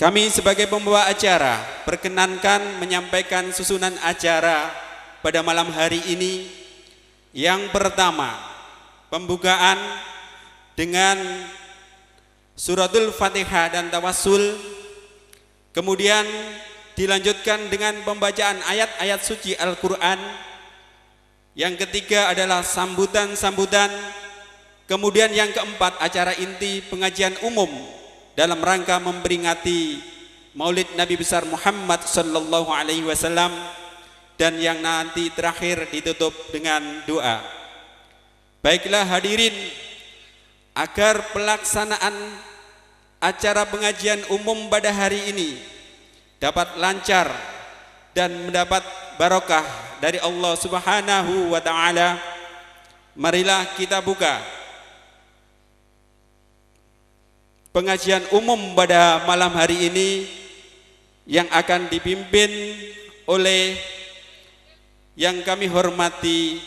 Kami sebagai pembawa acara perkenankan menyampaikan susunan acara pada malam hari ini. Yang pertama, pembukaan dengan suratul Fatihah dan tawassul. Kemudian dilanjutkan dengan pembacaan ayat-ayat suci Al-Qur'an. Yang ketiga adalah sambutan-sambutan. Kemudian yang keempat acara inti pengajian umum dalam rangka memperingati Maulid Nabi besar Muhammad sallallahu alaihi wasallam dan yang nanti terakhir ditutup dengan doa. Baiklah hadirin, agar pelaksanaan acara pengajian umum pada hari ini dapat lancar dan mendapat barokah dari Allah Subhanahu wa taala. Marilah kita buka pengajian umum pada malam hari ini yang akan dipimpin oleh yang kami hormati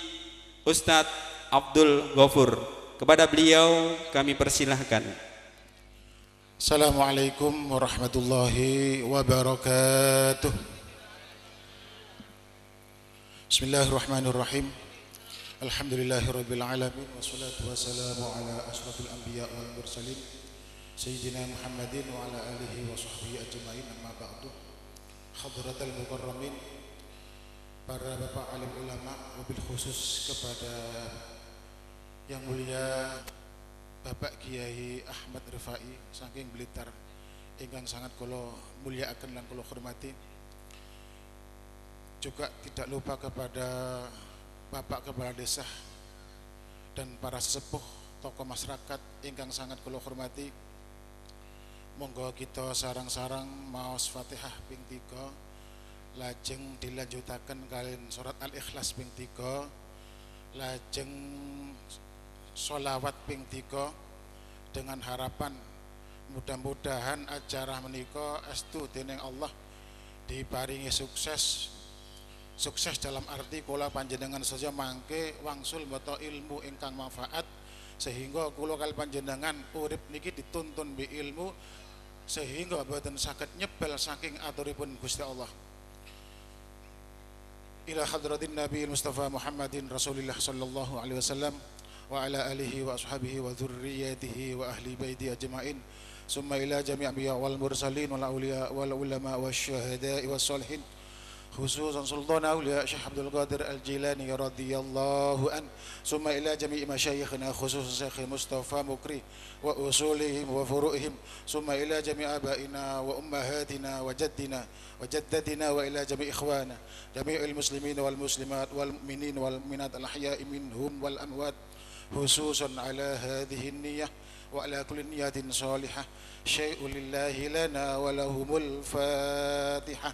Ustadz Abdul Ghafur. Kepada beliau kami persilahkan. Assalamualaikum warahmatullahi wabarakatuh. Bismillahirrahmanirrahim. Alhamdulillahirabbil alamin wassalatu wassalamu ala anbiya wal mursalin wa ala alihi wa sahbihi ajma'in amma ba'du حضرة المكرمين para bapak alim ulama mobil khusus kepada yang mulia Bapak Kiai Ahmad Rifai saking Blitar ingkang sangat kalau mulia akan dan kalau hormati juga tidak lupa kepada Bapak Kepala Desa dan para sesepuh tokoh masyarakat ingkang sangat kalau hormati monggo kita sarang-sarang maos Fatihah ping tiga lajeng dilanjutakan kalian surat Al-Ikhlas ping tiga lajeng solawat ping tiga dengan harapan mudah-mudahan acara menika estu dening Allah diparingi sukses sukses dalam arti kula panjenengan saja mangke wangsul boto ilmu ingkang manfaat sehingga kula kali panjenengan urip niki dituntun bi ilmu sehingga boten sakit nyebel saking aturipun Gusti Allah ila hadratin nabi mustafa muhammadin rasulillah sallallahu alaihi wasallam wa ala alihi wa ashabihi wa dzurriyyatihi wa ahli baydi ajmain summa ila jami'i wal mursalin wal awliya wal ulama wa wasyuhada wa salihin خصوصا سلطان أولياء شيخ عبد القادر الجيلاني رضي الله عنه ثم إلى جميع مشايخنا خصوصا شيخ مصطفى مكري وأصولهم وفروعهم ثم إلى جميع آبائنا وأمهاتنا وجدنا وجدتنا وإلى جميع اخواننا جميع المسلمين والمسلمات والمؤمنين والمؤمنات الأحياء منهم والأموات خصوصا على هذه النية وعلى كل نية صالحة شيء لله لنا ولهم الفاتحة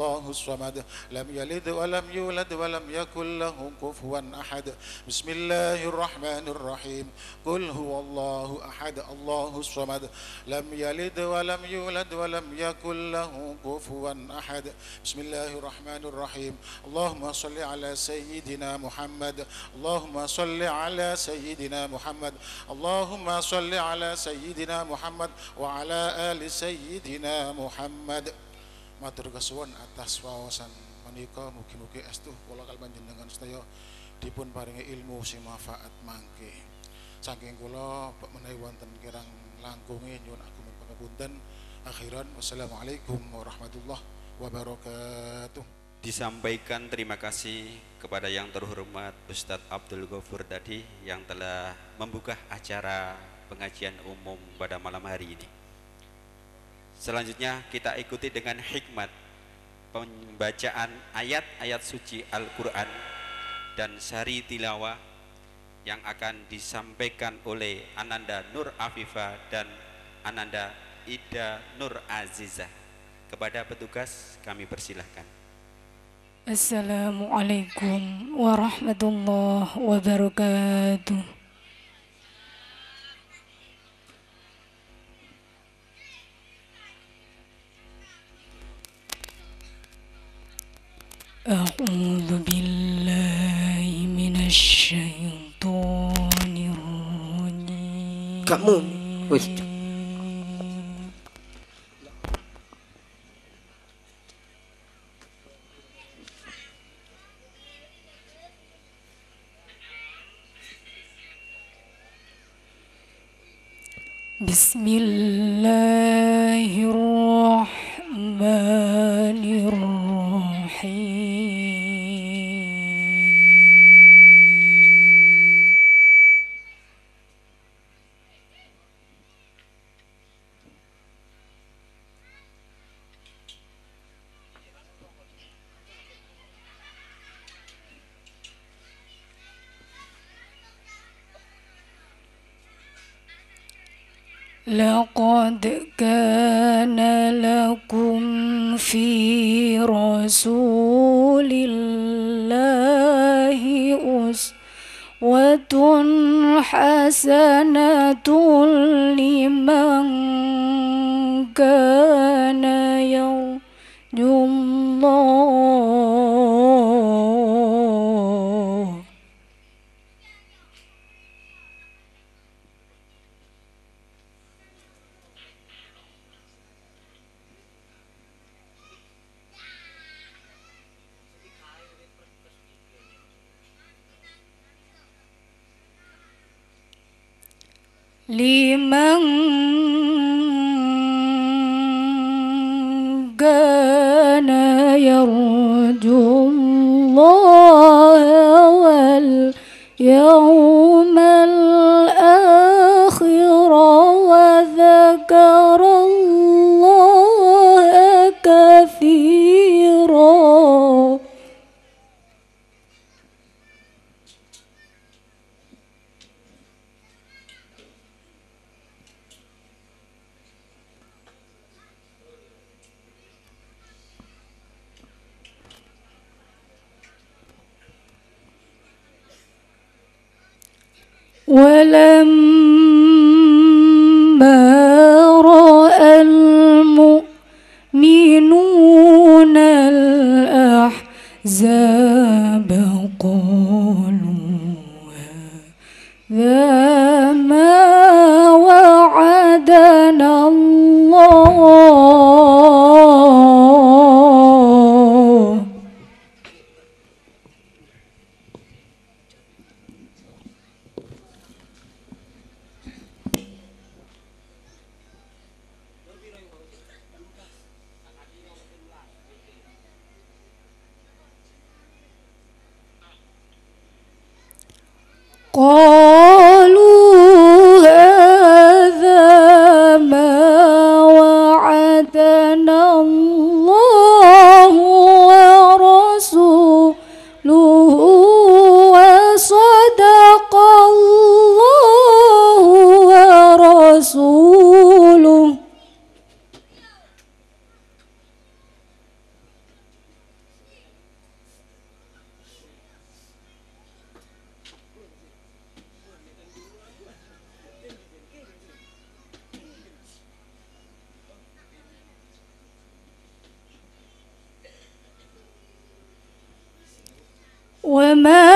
الله الصمد لم يلد ولم يولد ولم يكن له كفوا أحد بسم الله الرحمن الرحيم قل هو الله أحد الله الصمد لم يلد ولم يولد ولم يكن له كفوا أحد بسم الله الرحمن الرحيم اللهم صل على سيدنا محمد اللهم صل على سيدنا محمد اللهم صل على سيدنا محمد وعلى آل سيدنا محمد matur kesuwun atas wawasan menika mugi-mugi estu kula kalih panjenengan sedaya dipun paringi ilmu sing manfaat mangke. Saking kula menawi wonten kirang langkunge nyuwun agung pangapunten. Akhiran wassalamualaikum warahmatullahi wabarakatuh. Disampaikan terima kasih kepada yang terhormat Ustadz Abdul Ghafur tadi yang telah membuka acara pengajian umum pada malam hari ini. Selanjutnya kita ikuti dengan hikmat pembacaan ayat-ayat suci Al-Quran dan sari tilawah yang akan disampaikan oleh Ananda Nur afifah dan Ananda Ida Nur Aziza. Kepada petugas kami persilahkan. Assalamualaikum warahmatullahi wabarakatuh. أعوذ بالله من الشيطان الرجيم Kamu بسم الله الرحمن رسول الله أسوة حسنة لمن كان لمن كان يرجو الله واليوم Well, um, Amen.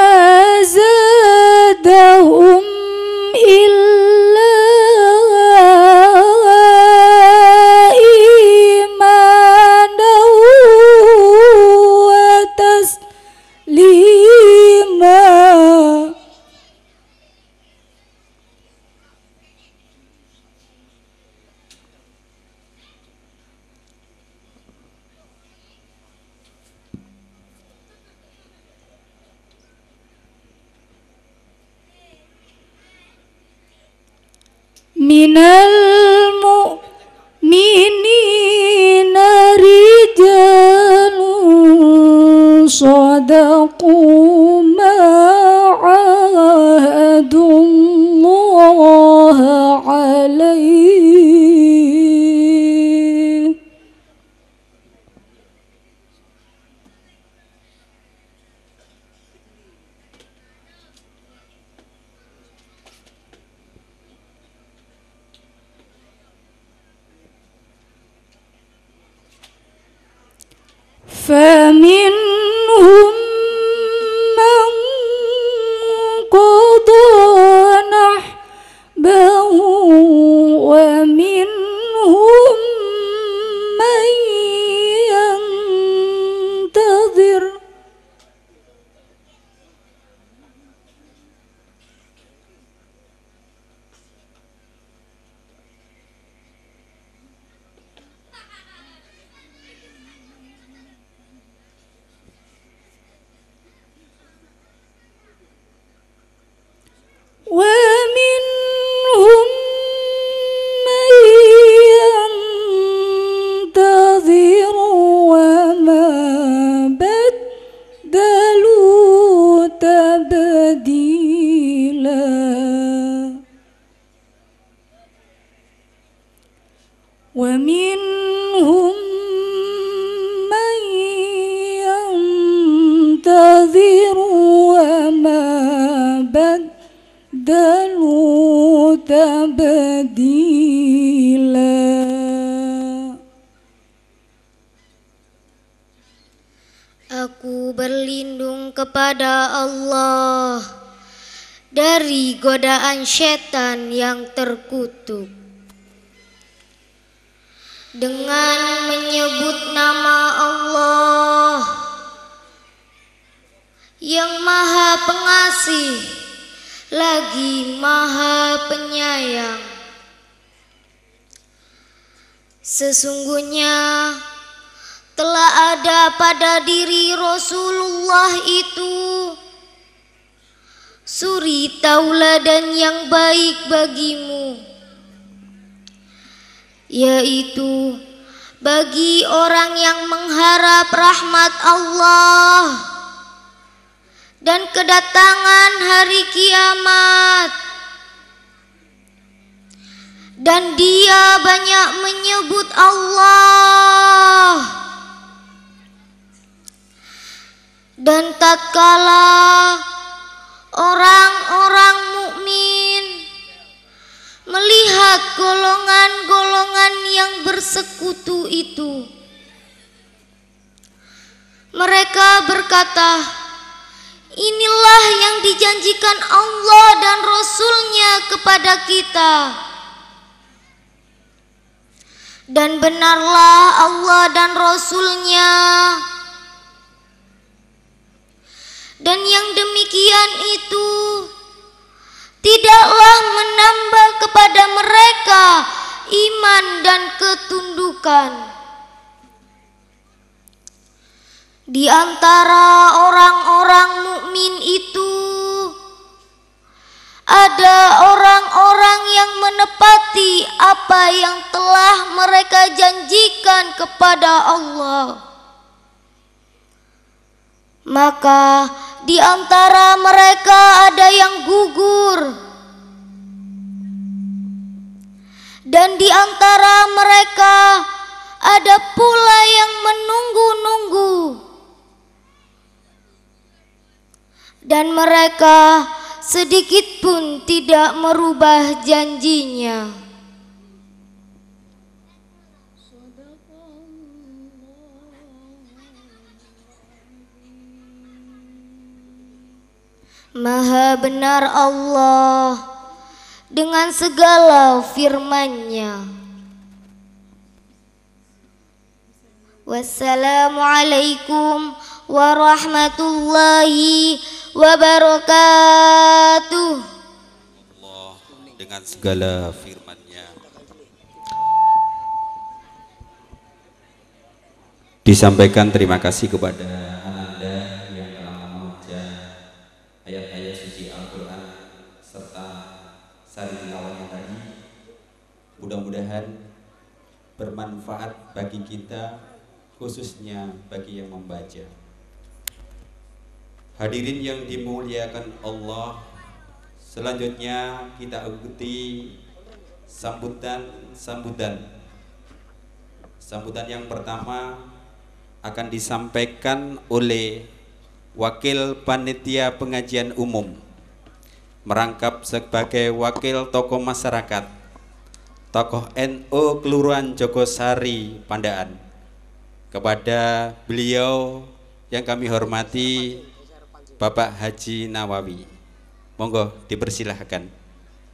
minal mu'minina rijalun sadaqu ومنهم من ينتظر وما بدلوا تبديلا Aku berlindung kepada Allah dari godaan setan yang terkutuk dengan menyebut nama Allah yang Maha Pengasih lagi Maha Penyayang. Sesungguhnya telah ada pada diri Rasulullah itu suri tauladan yang baik bagimu yaitu bagi orang yang mengharap rahmat Allah dan kedatangan hari kiamat dan dia banyak menyebut Allah dan tatkala orang-orang mukmin melihat golongan-golongan Tuhan yang bersekutu itu. Mereka berkata, inilah yang dijanjikan Allah dan Rasulnya kepada kita. Dan benarlah Allah dan Rasulnya. Dan yang demikian itu tidaklah menambah kepada mereka iman dan ketundukan. Di antara orang-orang mukmin itu ada orang-orang yang menepati apa yang telah mereka janjikan kepada Allah. Maka di antara mereka ada yang gugur dan di antara mereka ada pula yang menunggu-nunggu dan mereka sedikit pun tidak merubah janjinya Maha benar Allah dengan segala firman-Nya. Wassalamualaikum warahmatullahi wabarakatuh. Allah dengan segala firman-Nya. Disampaikan terima kasih kepada Mudah-mudahan bermanfaat bagi kita khususnya bagi yang membaca. Hadirin yang dimuliakan Allah, selanjutnya kita ikuti sambutan-sambutan. Sambutan yang pertama akan disampaikan oleh Wakil Panitia Pengajian Umum merangkap sebagai wakil tokoh masyarakat tokoh NU Kelurahan Jogosari Pandaan. Kepada beliau yang kami hormati Bapak Haji Nawawi. Monggo dipersilahkan.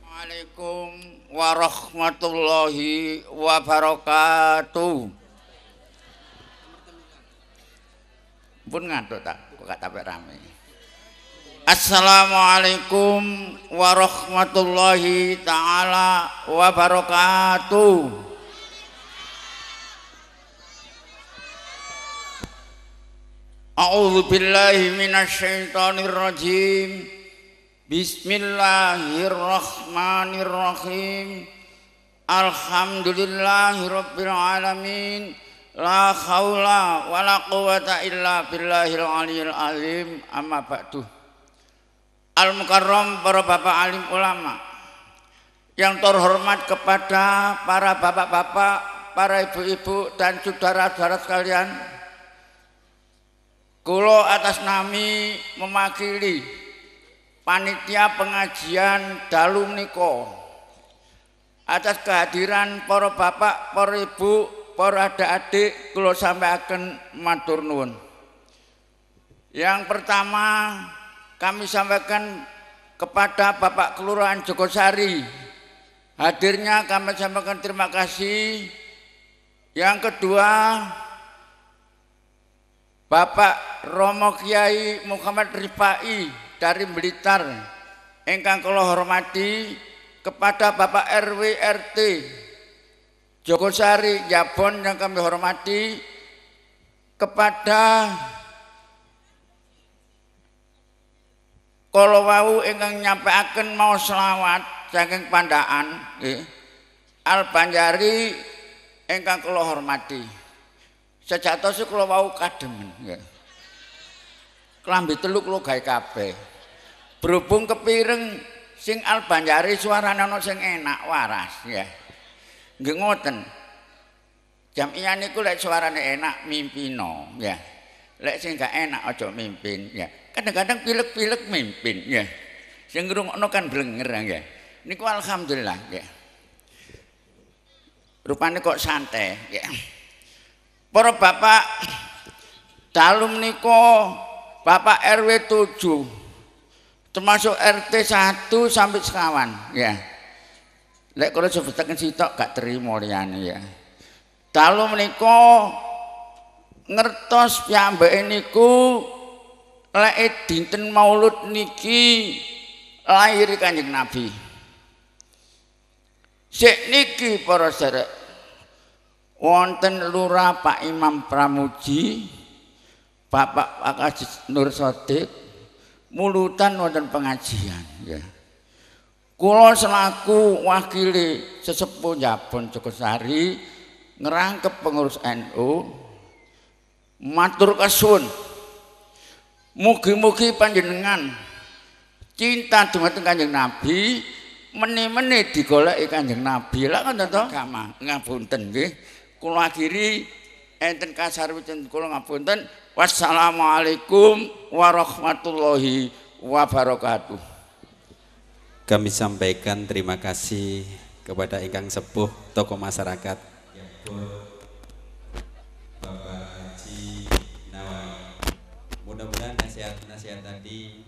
Assalamualaikum warahmatullahi wabarakatuh. Pun ngantuk tak kok kata rame. Assalamualaikum warahmatullahi taala wabarakatuh. A'udzu billahi minasyaitonir rajim. Bismillahirrahmanirrahim. Alhamdulillahirabbil alamin. La haula wala quwata illa billahil aliyil azim. Amma ba'du al mukarram para bapak alim ulama yang terhormat kepada para bapak-bapak, para ibu-ibu dan saudara-saudara sekalian. Kulo atas nami memakili panitia pengajian Dalum Niko atas kehadiran para bapak, para ibu, para adik-adik kulo sampaikan matur nuwun. Yang pertama, kami sampaikan kepada Bapak Kelurahan Jogosari. Hadirnya kami sampaikan terima kasih. Yang kedua, Bapak Romo Kiai Muhammad Rifai dari Blitar. Engkang kalau hormati kepada Bapak RW RT Jogosari Japon yang kami hormati kepada kala wau ingkang nyampaikan mau selawat saking pandaan Al Banjari ingkang kula hormati. Sejatos kula wau kademen nggih. Klambi telu kula gawe kabeh. Berhubung kepireng sing Al Banjari suarane ana sing enak waras ya. Nggih ngoten. Jam iya niku lek suarane enak mimpino ya. Lek sing gak enak aja mimpin ya. kadang-kadang pilek-pilek mimpin ya sing ngrungokno kan blenger ya niku alhamdulillah ya rupanya kok santai ya para bapak dalum niko bapak RW 7 termasuk RT 1 sampai sekawan ya lek kalau sebetakan sitok gak terima liyane ya dalum niko ngertos piyambake niku lek dinten Maulud niki lahir Kanjeng Nabi. Sik niki para sedherek. Wonten lurah Pak Imam Pramuji, Bapak Pak Kajis Nur Sodik, mulutan wonten pengajian, ya. Kula selaku wakili sesepuh Jabon Cokosari ngerangkep pengurus NU matur kesun Mugi-mugi panjenengan cinta dumateng Kanjeng Nabi, meni-meni digoleki Kanjeng Nabi. Lah ngoten kama Kamang ngabunten gih, Kula akhiri enten kasarwiten kula ngabunten. Wassalamualaikum warahmatullahi wabarakatuh. Kami sampaikan terima kasih kepada Ingkang Sepuh tokoh masyarakat. Ya, nasihat tadi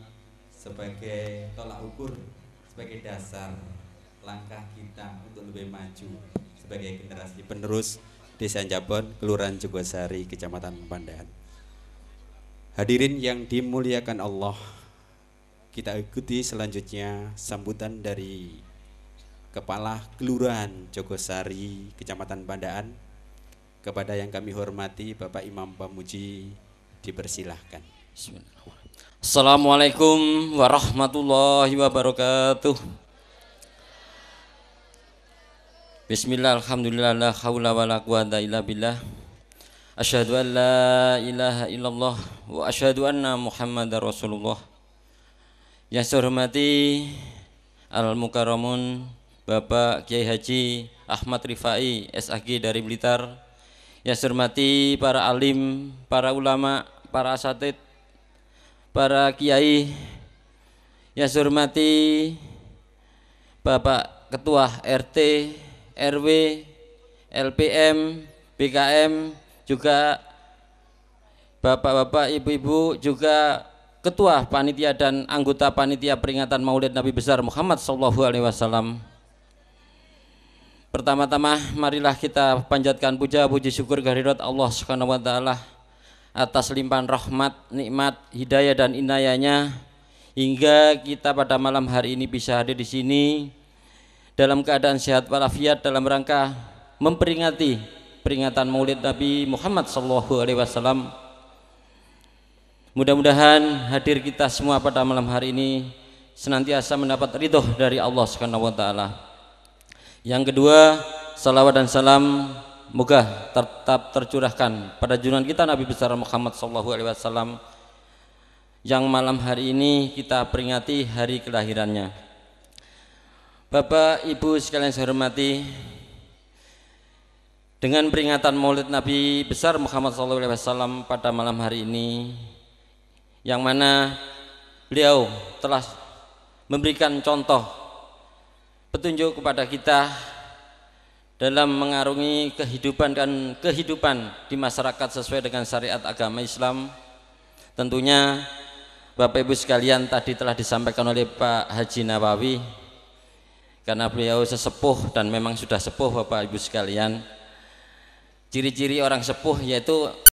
sebagai tolak ukur, sebagai dasar langkah kita untuk lebih maju sebagai generasi penerus Desa Jabon, Kelurahan Jogosari, Kecamatan Pandaan. Hadirin yang dimuliakan Allah, kita ikuti selanjutnya sambutan dari Kepala Kelurahan Jogosari, Kecamatan Pandaan, kepada yang kami hormati Bapak Imam Pamuji dipersilahkan. Bismillahirrahmanirrahim. Assalamualaikum warahmatullahi wabarakatuh. Bismillah alhamdulillah la wa la quwata illa billah. Asyhadu an la ilaha illallah wa asyhadu anna muhammad Rasulullah. Yang saya hormati al mukarramun Bapak Kiai Haji Ahmad Rifai SAG dari Blitar. Yang saya hormati para alim, para ulama, para asatid, para kiai yang saya hormati Bapak Ketua RT, RW, LPM, BKM, juga Bapak-bapak, Ibu-ibu, juga Ketua Panitia dan anggota Panitia Peringatan Maulid Nabi Besar Muhammad Sallallahu Alaihi Wasallam. Pertama-tama marilah kita panjatkan puja puji syukur kehadirat Allah Subhanahu wa taala atas limpahan rahmat, nikmat, hidayah dan inayahnya hingga kita pada malam hari ini bisa hadir di sini dalam keadaan sehat walafiat dalam rangka memperingati peringatan Maulid Nabi Muhammad sallallahu alaihi wasallam. Mudah-mudahan hadir kita semua pada malam hari ini senantiasa mendapat ridho dari Allah Subhanahu wa taala. Yang kedua, salawat dan salam Moga tetap tercurahkan pada junjungan kita Nabi besar Muhammad sallallahu alaihi wasallam yang malam hari ini kita peringati hari kelahirannya. Bapak Ibu sekalian saya hormati, dengan peringatan Maulid Nabi besar Muhammad sallallahu alaihi wasallam pada malam hari ini yang mana beliau telah memberikan contoh petunjuk kepada kita dalam mengarungi kehidupan dan kehidupan di masyarakat sesuai dengan syariat agama Islam tentunya Bapak Ibu sekalian tadi telah disampaikan oleh Pak Haji Nawawi karena beliau sesepuh dan memang sudah sepuh Bapak Ibu sekalian ciri-ciri orang sepuh yaitu